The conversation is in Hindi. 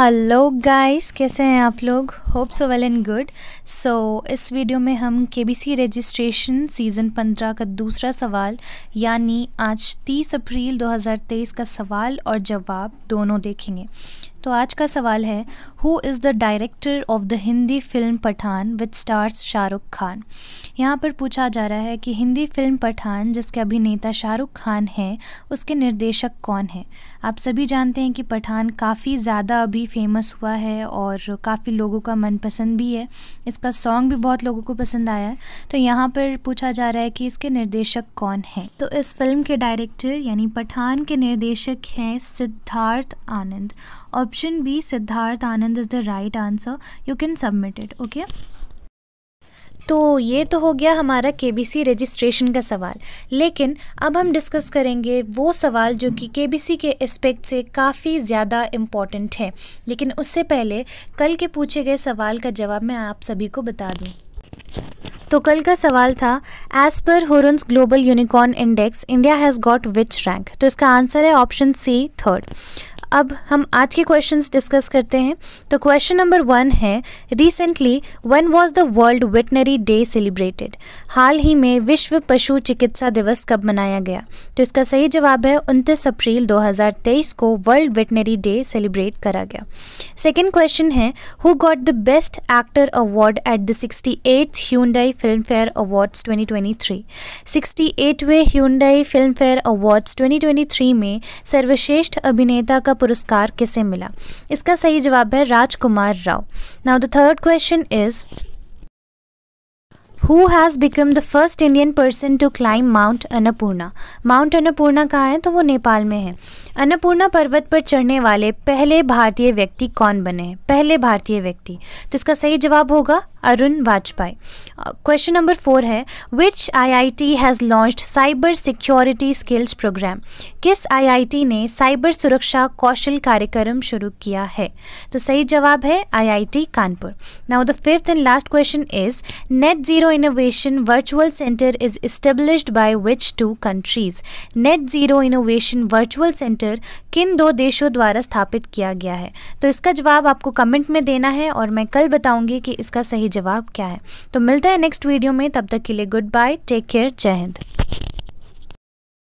हेलो गाइस कैसे हैं आप लोग hope so well and good so इस वीडियो में हम केबीसी रजिस्ट्रेशन सीज़न 15 का दूसरा सवाल यानी आज 30 अप्रैल 2023 का सवाल और जवाब दोनों देखेंगे तो आज का सवाल है who is the director of the Hindi film Pathaan with stars Shahrukh Khan यहाँ पर पूछा जा रहा है कि हिंदी फिल्म पठान जिसके अभिनेता शाहरुख खान हैं उसके निर्देशक कौन हैं आप सभी जानते हैं कि पठान काफ़ी ज़्यादा अभी फेमस हुआ है और काफ़ी लोगों का मनपसंद भी है इसका सॉन्ग भी बहुत लोगों को पसंद आया है तो यहाँ पर पूछा जा रहा है कि इसके निर्देशक कौन हैं तो इस फिल्म के डायरेक्टर यानी पठान के निर्देशक हैं Siddharth Anand option B Siddharth Anand is the right answer you can submit it okay तो ये तो हो गया हमारा के रजिस्ट्रेशन का सवाल लेकिन अब हम डिस्कस करेंगे वो सवाल जो कि के के एस्पेक्ट से काफ़ी ज़्यादा इम्पॉर्टेंट है लेकिन उससे पहले कल के पूछे गए सवाल का जवाब मैं आप सभी को बता दूँ तो कल का सवाल था as per Hurun's global unicorn index India has got which rank तो इसका आंसर है ऑप्शन सी थर्ड अब हम आज के क्वेश्चंस डिस्कस करते हैं तो क्वेश्चन नंबर वन है recently when was the world veterinary day celebrated हाल ही में विश्व पशु चिकित्सा दिवस कब मनाया गया तो इसका सही जवाब है उनतीस अप्रैल 2023 को वर्ल्ड वेटनरी डे सेलिब्रेट करा गया सेकेंड क्वेश्चन है who got the best actor award at the sixty eight Hyundai Filmfare awards 2023 68वें Hyundai Filmfare awards twenty में सर्वश्रेष्ठ अभिनेता का पुरस्कार किसे मिला इसका सही जवाब है Rajkummar Rao now the third question is who has become the first Indian person to climb Mount Annapurna Mount Annapurna कहाँ है तो वो नेपाल में है अन्नपूर्णा पर्वत पर चढ़ने वाले पहले भारतीय व्यक्ति कौन बने हैं पहले भारतीय व्यक्ति तो इसका सही जवाब होगा Arun Vajpayee question number four है which IIT has launched cyber security skills programme किस आईआईटी ने साइबर सुरक्षा कौशल कार्यक्रम शुरू किया है तो सही जवाब है IIT Kanpur now the fifth and last question is net zero innovation virtual centre is established by which two countries net zero innovation virtual centre किन दो देशों द्वारा स्थापित किया गया है तो इसका जवाब आपको कमेंट में देना है और मैं कल बताऊंगी कि इसका सही सही जवाब क्या है तो मिलते हैं नेक्स्ट वीडियो में तब तक के लिए गुड बाय टेक केयर जय हिंद